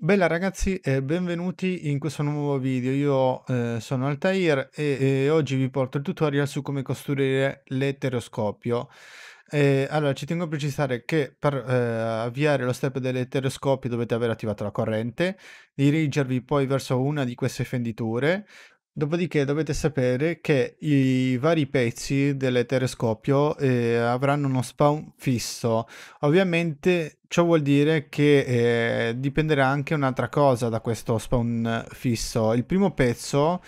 Bella ragazzi e eh, benvenuti in questo nuovo video. Io eh, sono Altair e, e, oggi vi porto il tutorial su come costruire l'eteroscopio. Eh, allora ci tengo a precisare che per eh, avviare lo step dell'eteroscopio dovete aver attivato la corrente, dirigervi poi verso una di queste fenditure, Dopodiché dovete sapere che i vari pezzi del telescopio eh, avranno uno spawn fisso. Ovviamente ciò vuol dire che eh, dipenderà anche un'altra cosa da questo spawn fisso. Il primo pezzo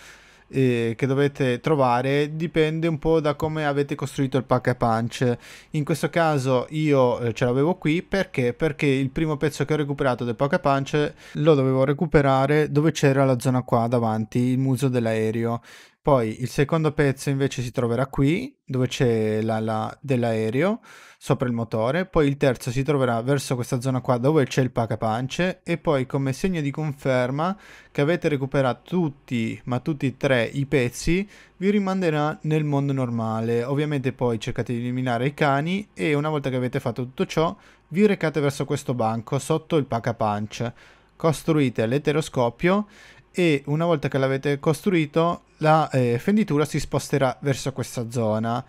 eh, che dovete trovare dipende un po' da come avete costruito il pack a punch. In questo caso io eh, ce l'avevo qui perché? Perché il primo pezzo che ho recuperato del pack a punch lo dovevo recuperare dove c'era la zona qua davanti, il muso dell'aereo. Poi il secondo pezzo invece si troverà qui, dove c'è l'ala dell'aereo, sopra il motore. Poi il terzo si troverà verso questa zona qua dove c'è il pacapance. E poi come segno di conferma che avete recuperato tutti, ma tutti e tre i pezzi, vi rimanderà nel mondo normale. Ovviamente poi cercate di eliminare i cani e una volta che avete fatto tutto ciò, vi recate verso questo banco sotto il pacapance costruite l'eteroscopio e una volta che l'avete costruito la eh, fenditura si sposterà verso questa zona.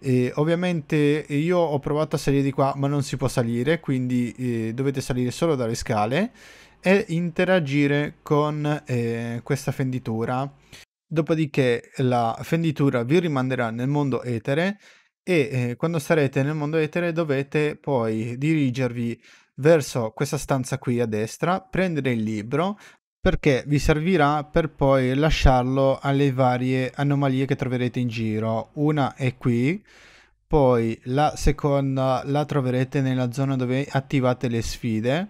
E ovviamente io ho provato a salire di qua ma non si può salire quindi eh, dovete salire solo dalle scale e interagire con eh, questa fenditura. Dopodiché la fenditura vi rimanderà nel mondo etere e eh, quando sarete nel mondo etere dovete poi dirigervi verso questa stanza qui a destra, prendere il libro, perché vi servirà per poi lasciarlo alle varie anomalie che troverete in giro. Una è qui, poi la seconda la troverete nella zona dove attivate le sfide,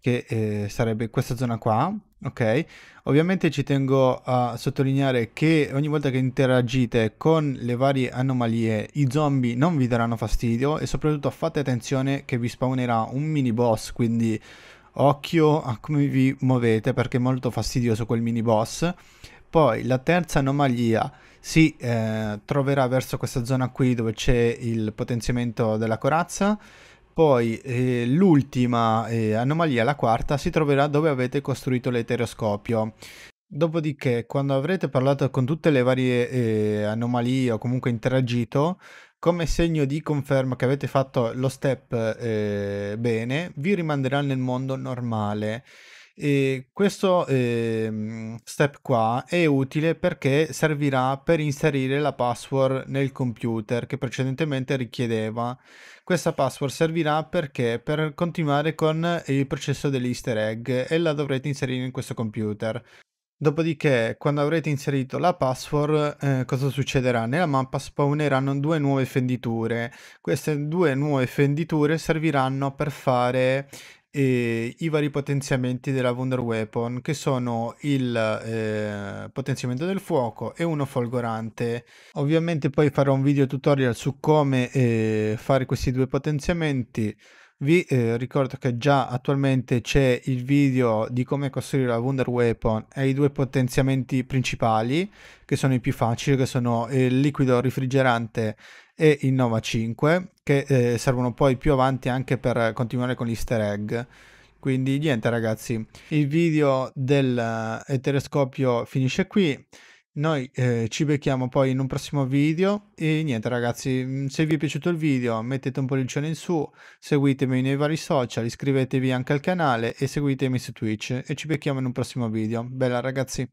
che eh, sarebbe questa zona qua, ok? Ovviamente ci tengo a sottolineare che ogni volta che interagite con le varie anomalie i zombie non vi daranno fastidio e soprattutto fate attenzione che vi spawnerà un mini boss, quindi occhio a come vi muovete perché è molto fastidioso quel mini boss. Poi la terza anomalia si eh, troverà verso questa zona qui dove c'è il potenziamento della corazza. Poi eh, l'ultima eh, anomalia, la quarta, si troverà dove avete costruito l'eteroscopio. Dopodiché, quando avrete parlato con tutte le varie eh, anomalie o comunque interagito, come segno di conferma che avete fatto lo step eh, bene, vi rimanderà nel mondo normale. E questo eh, step qua è utile perché servirà per inserire la password nel computer che precedentemente richiedeva. Questa password servirà perché per continuare con il processo dell'easter egg e la dovrete inserire in questo computer. Dopodiché, quando avrete inserito la password, eh, cosa succederà? Nella mappa spawneranno due nuove fenditure. Queste due nuove fenditure serviranno per fare eh, i vari potenziamenti della Wonder Weapon, che sono il eh, potenziamento del fuoco e uno folgorante. Ovviamente poi farò un video tutorial su come eh, fare questi due potenziamenti vi eh, ricordo che già attualmente c'è il video di come costruire la Wonder Weapon e i due potenziamenti principali, che sono i più facili, che sono il liquido refrigerante e il Nova 5, che eh, servono poi più avanti anche per continuare con gli easter egg. Quindi niente ragazzi, il video del eh, telescopio finisce qui. Noi eh, ci becchiamo poi in un prossimo video e niente ragazzi, mm, se vi è piaciuto il video mettete un pollicione in su, seguitemi nei vari social, iscrivetevi anche al canale e seguitemi su Twitch e ci becchiamo in un prossimo video. Bella ragazzi!